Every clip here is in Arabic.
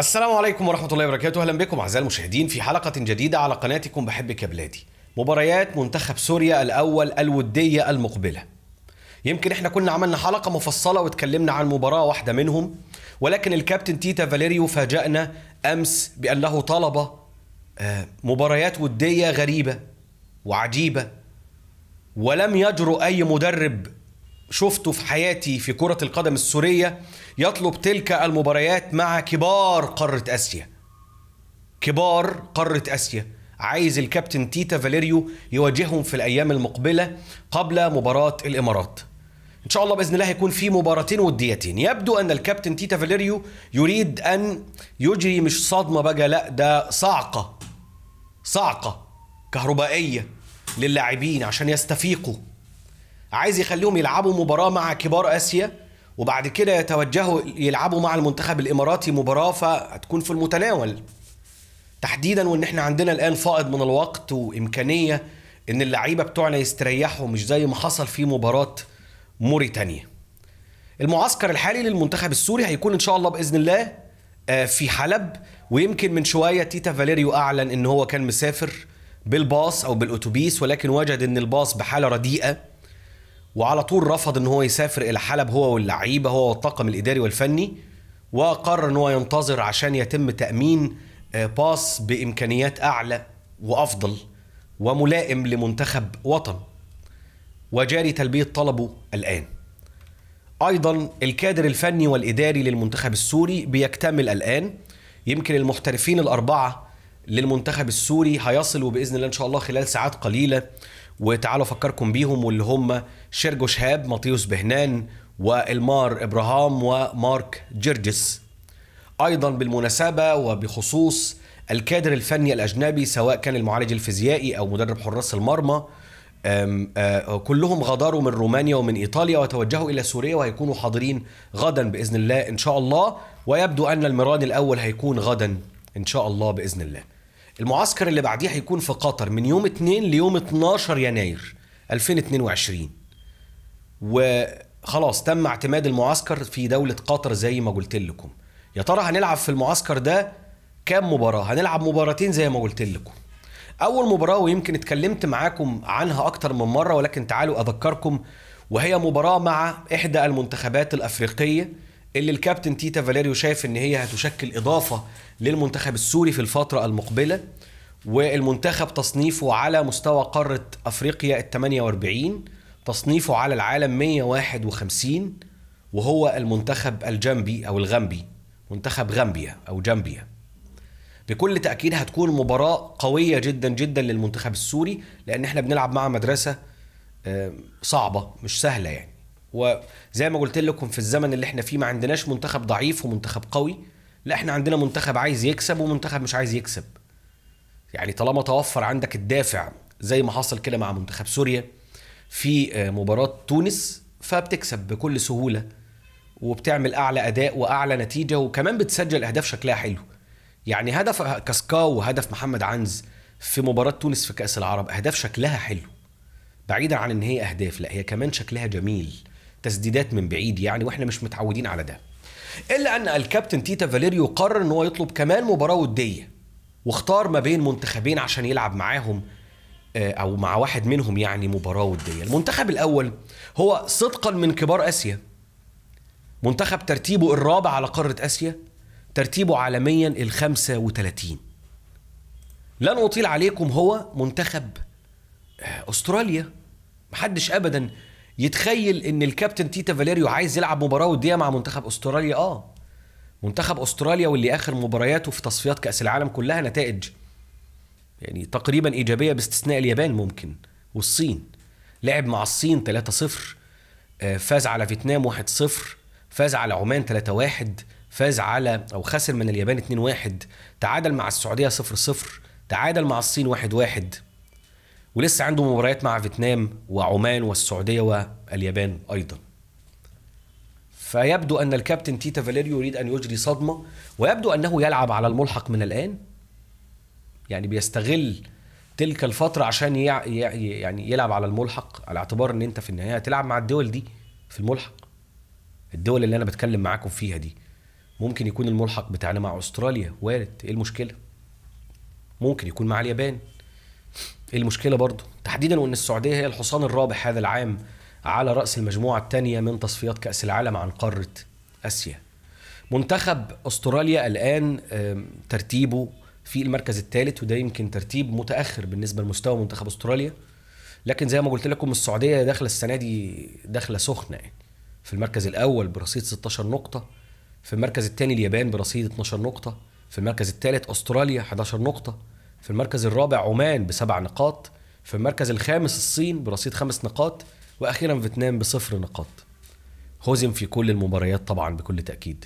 السلام عليكم ورحمة الله وبركاته أهلا بكم أعزائي المشاهدين في حلقة جديدة على قناتكم بحبك يا بلادي مباريات منتخب سوريا الأول الودية المقبلة يمكن احنا كنا عملنا حلقة مفصلة واتكلمنا عن مباراة واحدة منهم ولكن الكابتن تيتا فاليريو فاجأنا أمس بأنه طلب آه، مباريات ودية غريبة وعجيبة ولم يجرؤ أي مدرب شفته في حياتي في كرة القدم السورية يطلب تلك المباريات مع كبار قارة آسيا كبار قارة آسيا عايز الكابتن تيتا فاليريو يواجههم في الأيام المقبلة قبل مباراة الإمارات ان شاء الله باذن الله هيكون في مباراتين وديتين يبدو ان الكابتن تيتا فاليريو يريد ان يجري مش صدمه بقى لا ده صعقه صعقه كهربائيه للاعبين عشان يستفيقوا عايز يخليهم يلعبوا مباراه مع كبار اسيا وبعد كده يتوجهوا يلعبوا مع المنتخب الاماراتي مباراه فهتكون في المتناول تحديدا وان احنا عندنا الان فائض من الوقت وامكانيه ان اللعيبه بتوعنا يستريحوا مش زي ما حصل في مباراه موريتانيا المعسكر الحالي للمنتخب السوري هيكون ان شاء الله باذن الله آه، في حلب ويمكن من شويه تيتا فاليريو اعلن ان هو كان مسافر بالباص او بالاتوبيس ولكن وجد ان الباص بحاله رديئه وعلى طول رفض ان هو يسافر الى حلب هو واللعيبه هو والطاقم الاداري والفني وقرر ان هو ينتظر عشان يتم تامين آه، باص بامكانيات اعلى وافضل وملائم لمنتخب وطن وجاري تلبيه طلبه الان ايضا الكادر الفني والاداري للمنتخب السوري بيكتمل الان يمكن المحترفين الاربعه للمنتخب السوري هيصلوا باذن الله ان شاء الله خلال ساعات قليله وتعالوا افكركم بيهم واللي هم شيرجو شهاب ماتيوس بهنان والمار ابراهام ومارك جرجس ايضا بالمناسبه وبخصوص الكادر الفني الاجنبي سواء كان المعالج الفيزيائي او مدرب حراس المرمى آه، كلهم غادروا من رومانيا ومن ايطاليا وتوجهوا الى سوريا وهيكونوا حاضرين غدا باذن الله ان شاء الله ويبدو ان الميران الاول هيكون غدا ان شاء الله باذن الله المعسكر اللي بعديه هيكون في قطر من يوم 2 ليوم 12 يناير 2022 وخلاص تم اعتماد المعسكر في دولة قطر زي ما قلت لكم يا ترى هنلعب في المعسكر ده كام مباراة هنلعب مباراتين زي ما قلت لكم أول مباراة ويمكن اتكلمت معاكم عنها أكتر من مرة ولكن تعالوا أذكركم وهي مباراة مع إحدى المنتخبات الأفريقية اللي الكابتن تيتا فاليريو شايف ان هي هتشكل اضافه للمنتخب السوري في الفتره المقبله والمنتخب تصنيفه على مستوى قاره افريقيا ال 48 تصنيفه على العالم 151 وهو المنتخب الجنبي او الغامبي منتخب غامبيا او جامبيا بكل تاكيد هتكون مباراه قويه جدا جدا للمنتخب السوري لان احنا بنلعب مع مدرسه آه، صعبه مش سهله يعني وزي ما قلت لكم في الزمن اللي احنا فيه ما عندناش منتخب ضعيف ومنتخب قوي لا احنا عندنا منتخب عايز يكسب ومنتخب مش عايز يكسب يعني طالما توفر عندك الدافع زي ما حصل كده مع منتخب سوريا في آه، مباراة تونس فبتكسب بكل سهولة وبتعمل أعلى أداء وأعلى نتيجة وكمان بتسجل أهداف شكلها حلو يعني هدف آه، كاسكاو وهدف محمد عنز في مباراة تونس في كأس العرب أهداف شكلها حلو بعيدا عن إن هي أهداف لا هي كمان شكلها جميل تسديدات من بعيد يعني واحنا مش متعودين على ده الا ان الكابتن تيتا فاليريو قرر ان هو يطلب كمان مباراه وديه واختار ما بين منتخبين عشان يلعب معاهم آه، او مع واحد منهم يعني مباراه وديه المنتخب الاول هو صدقا من كبار اسيا منتخب ترتيبه الرابع على قاره اسيا ترتيبه عالميا ال 35 لن اطيل عليكم هو منتخب آه، استراليا محدش ابدا يتخيل ان الكابتن تيتا فاليريو عايز يلعب مباراه وديه مع منتخب استراليا اه منتخب استراليا واللي اخر مبارياته في تصفيات كاس العالم كلها نتائج يعني تقريبا ايجابيه باستثناء اليابان ممكن والصين لعب مع الصين 3-0 آه، فاز على فيتنام 1-0 فاز على عمان 3-1 فاز على او خسر من اليابان 2-1 تعادل مع السعوديه 0-0 تعادل مع الصين 1-1 ولسه عنده مباريات مع فيتنام وعمان والسعوديه واليابان ايضا فيبدو ان الكابتن تيتا فاليريو يريد ان يجري صدمه ويبدو انه يلعب على الملحق من الان يعني بيستغل تلك الفتره عشان يعني يلعب على الملحق على اعتبار ان انت في النهايه هتلعب مع الدول دي في الملحق الدول اللي انا بتكلم معاكم فيها دي ممكن يكون الملحق بتاعنا مع استراليا وارد ايه المشكله ممكن يكون مع اليابان إيه المشكله برضه تحديدا وان السعوديه هي الحصان الرابح هذا العام على راس المجموعه الثانيه من تصفيات كاس العالم عن قاره اسيا منتخب استراليا الان ترتيبه في المركز الثالث وده يمكن ترتيب متاخر بالنسبه لمستوى منتخب استراليا لكن زي ما قلت لكم السعوديه داخله السنه دي داخله سخنه يعني في المركز الاول برصيد 16 نقطه في المركز الثاني اليابان برصيد 12 نقطه في المركز الثالث استراليا 11 نقطه في المركز الرابع عمان بسبع نقاط في المركز الخامس الصين برصيد خمس نقاط واخيرا فيتنام بصفر نقاط هزم في كل المباريات طبعا بكل تاكيد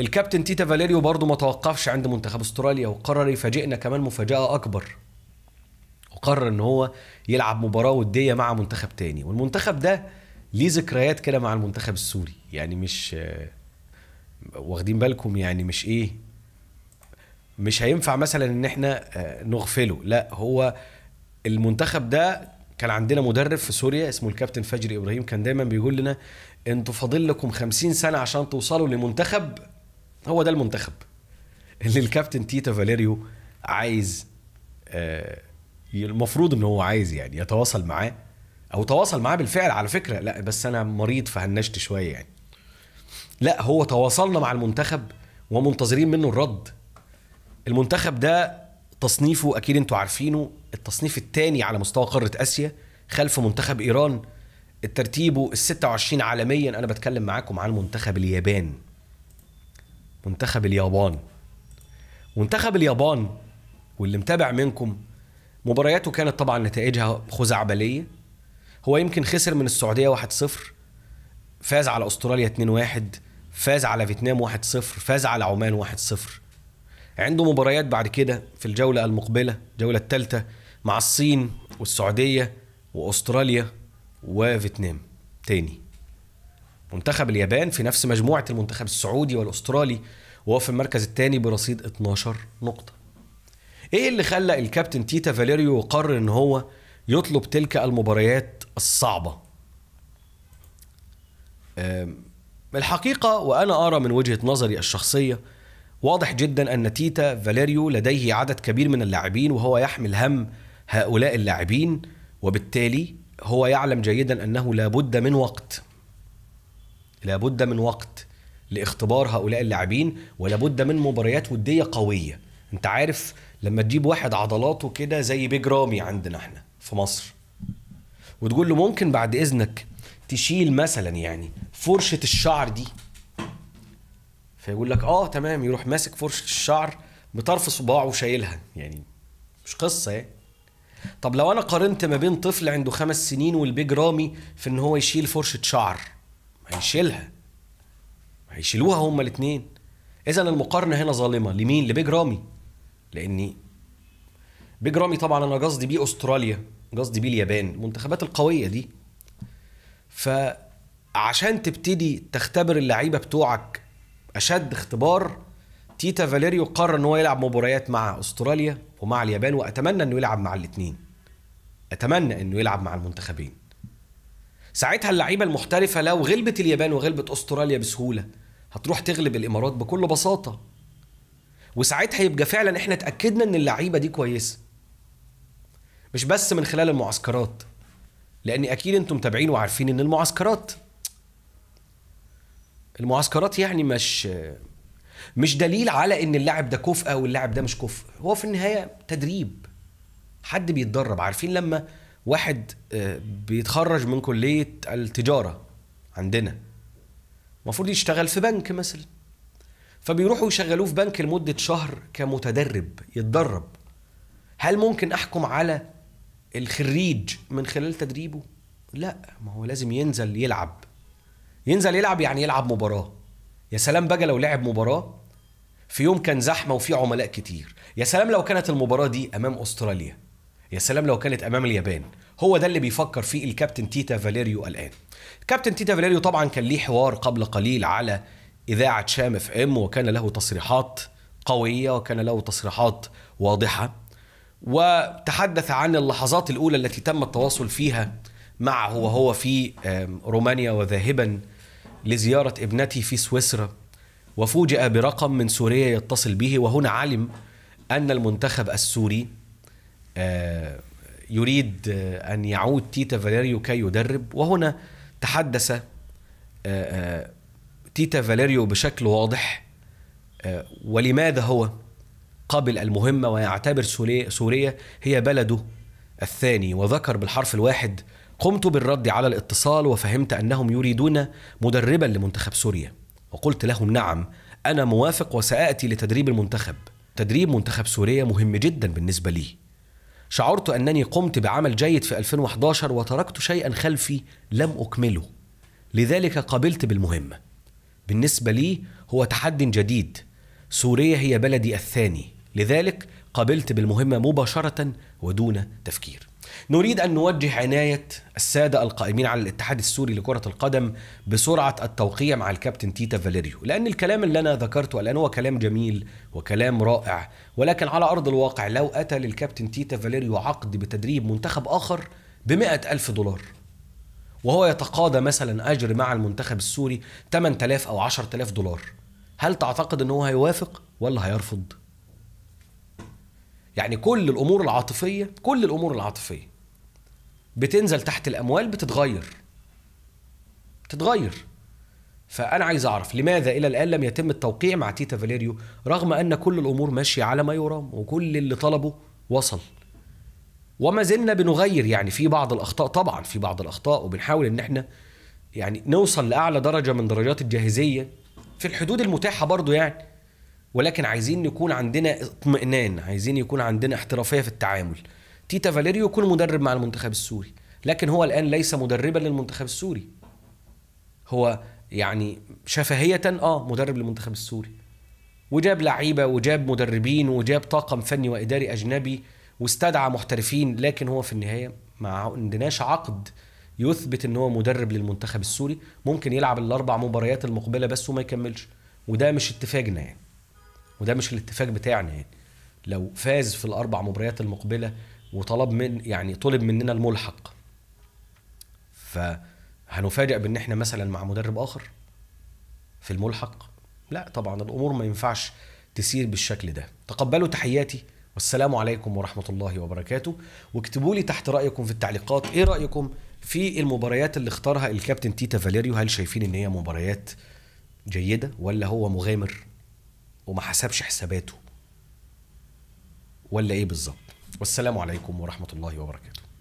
الكابتن تيتا فاليريو برضه ما توقفش عند منتخب استراليا وقرر يفاجئنا كمان مفاجاه اكبر وقرر ان هو يلعب مباراه وديه مع منتخب تاني والمنتخب ده ليه ذكريات كده مع المنتخب السوري يعني مش آه، واخدين بالكم يعني مش ايه مش هينفع مثلا ان احنا آه، نغفله لا هو المنتخب ده كان عندنا مدرب في سوريا اسمه الكابتن فجري ابراهيم كان دايما بيقول لنا انتوا فاضل لكم 50 سنه عشان توصلوا لمنتخب هو ده المنتخب اللي الكابتن تيتا فاليريو عايز آه، المفروض ان هو عايز يعني يتواصل معاه او تواصل معاه بالفعل على فكره لا بس انا مريض فهنشت شويه يعني لا هو تواصلنا مع المنتخب ومنتظرين منه الرد المنتخب ده تصنيفه اكيد انتوا عارفينه التصنيف الثاني على مستوى قاره اسيا خلف منتخب ايران الترتيبه ال 26 عالميا انا بتكلم معاكم عن منتخب اليابان منتخب اليابان منتخب اليابان واللي متابع منكم مبارياته كانت طبعا نتائجها خزعبليه هو يمكن خسر من السعوديه 1-0 فاز على استراليا 2-1 فاز على فيتنام 1-0 فاز على عمان 1-0 عنده مباريات بعد كده في الجولة المقبلة الجولة الثالثة مع الصين والسعودية وأستراليا وفيتنام تاني منتخب اليابان في نفس مجموعة المنتخب السعودي والأسترالي وهو في المركز الثاني برصيد 12 نقطة ايه اللي خلى الكابتن تيتا فاليريو يقرر ان هو يطلب تلك المباريات الصعبة الحقيقة وأنا أرى من وجهة نظري الشخصية واضح جدا أن تيتا فاليريو لديه عدد كبير من اللاعبين وهو يحمل هم هؤلاء اللاعبين وبالتالي هو يعلم جيدا أنه لابد من وقت لابد من وقت لاختبار هؤلاء اللاعبين ولابد من مباريات ودية قوية انت عارف لما تجيب واحد عضلاته كده زي بيج رامي عندنا احنا في مصر وتقول له ممكن بعد اذنك تشيل مثلا يعني فرشه الشعر دي فيقول لك اه تمام يروح ماسك فرشه الشعر بطرف صباعه وشايلها يعني مش قصه يعني طب لو انا قارنت ما بين طفل عنده خمس سنين والبيج رامي في ان هو يشيل فرشه شعر هيشيلها هيشيلوها هما الاثنين اذا المقارنه هنا ظالمه لمين لبيج رامي لاني بيج رامي طبعا انا قصدي بيه استراليا قصدي بيه اليابان المنتخبات القويه دي فعشان تبتدي تختبر اللعيبه بتوعك اشد اختبار تيتا فاليريو قرر ان هو يلعب مباريات مع استراليا ومع اليابان واتمنى انه يلعب مع الاثنين اتمنى انه يلعب مع المنتخبين ساعتها اللعيبه المحترفه لو غلبت اليابان وغلبت استراليا بسهوله هتروح تغلب الامارات بكل بساطه وساعتها يبقى فعلا احنا اتاكدنا ان اللعيبه دي كويسه مش بس من خلال المعسكرات لان اكيد انتم متابعين وعارفين ان المعسكرات المعسكرات يعني مش مش دليل على ان اللاعب ده كفء او اللاعب ده مش كفء هو في النهايه تدريب حد بيتدرب عارفين لما واحد آه، بيتخرج من كليه التجاره عندنا المفروض يشتغل في بنك مثلا فبيروحوا يشغلوه في بنك لمده شهر كمتدرب يتدرب هل ممكن احكم على الخريج من خلال تدريبه لا ما هو لازم ينزل يلعب ينزل يلعب يعني يلعب مباراه يا سلام بقى لو لعب مباراه في يوم كان زحمه وفي عملاء كتير يا سلام لو كانت المباراه دي امام استراليا يا سلام لو كانت امام اليابان هو ده اللي بيفكر فيه الكابتن تيتا فاليريو الان كابتن تيتا فاليريو طبعا كان ليه حوار قبل قليل على اذاعه شام اف ام وكان له تصريحات قويه وكان له تصريحات واضحه وتحدث عن اللحظات الاولى التي تم التواصل فيها معه وهو في رومانيا وذاهبا لزيارة ابنتي في سويسرا وفوجئ برقم من سوريا يتصل به وهنا علم أن المنتخب السوري آه، يريد آه، أن يعود تيتا فاليريو كي يدرب وهنا تحدث آه، تيتا فاليريو بشكل واضح ولماذا هو قبل المهمة ويعتبر سوريا هي بلده الثاني وذكر بالحرف الواحد قمت بالرد على الاتصال وفهمت انهم يريدون مدربا لمنتخب سوريا وقلت لهم نعم انا موافق وساتي لتدريب المنتخب تدريب منتخب سوريا مهم جدا بالنسبه لي شعرت انني قمت بعمل جيد في 2011 وتركت شيئا خلفي لم اكمله لذلك قبلت بالمهمه بالنسبه لي هو تحدي جديد سوريا هي بلدي الثاني لذلك قبلت بالمهمه مباشره ودون تفكير نريد أن نوجه عناية السادة القائمين على الاتحاد السوري لكرة القدم بسرعة التوقيع مع الكابتن تيتا فاليريو لأن الكلام اللي أنا ذكرته الآن هو كلام جميل وكلام رائع ولكن على أرض الواقع لو أتى للكابتن تيتا فاليريو عقد بتدريب منتخب آخر بمئة ألف دولار وهو يتقاضى مثلا أجر مع المنتخب السوري 8000 أو 10000 دولار هل تعتقد أنه هيوافق ولا هيرفض؟ يعني كل الامور العاطفيه كل الامور العاطفيه بتنزل تحت الاموال بتتغير بتتغير فانا عايز اعرف لماذا الى الان لم يتم التوقيع مع تيتا فاليريو رغم ان كل الامور ماشيه على ما يرام وكل اللي طلبه وصل وما زلنا بنغير يعني في بعض الاخطاء طبعا في بعض الاخطاء وبنحاول ان احنا يعني نوصل لاعلى درجه من درجات الجاهزيه في الحدود المتاحه برضو يعني ولكن عايزين نكون عندنا اطمئنان عايزين يكون عندنا احترافيه في التعامل تيتا فاليريو يكون مدرب مع المنتخب السوري لكن هو الان ليس مدربا للمنتخب السوري هو يعني شفهيه اه مدرب للمنتخب السوري وجاب لعيبه وجاب مدربين وجاب طاقم فني واداري اجنبي واستدعى محترفين لكن هو في النهايه ما عندناش عقد يثبت ان هو مدرب للمنتخب السوري ممكن يلعب الاربع مباريات المقبله بس وما يكملش وده مش اتفاقنا يعني وده مش الاتفاق بتاعنا يعني لو فاز في الاربع مباريات المقبله وطلب من يعني طلب مننا الملحق فهنفاجئ بان احنا مثلا مع مدرب اخر في الملحق لا طبعا الامور ما ينفعش تسير بالشكل ده تقبلوا تحياتي والسلام عليكم ورحمه الله وبركاته واكتبوا لي تحت رايكم في التعليقات ايه رايكم في المباريات اللي اختارها الكابتن تيتا فاليريو هل شايفين ان هي مباريات جيده ولا هو مغامر وما حسبش حساباته ولا ايه بالظبط والسلام عليكم ورحمه الله وبركاته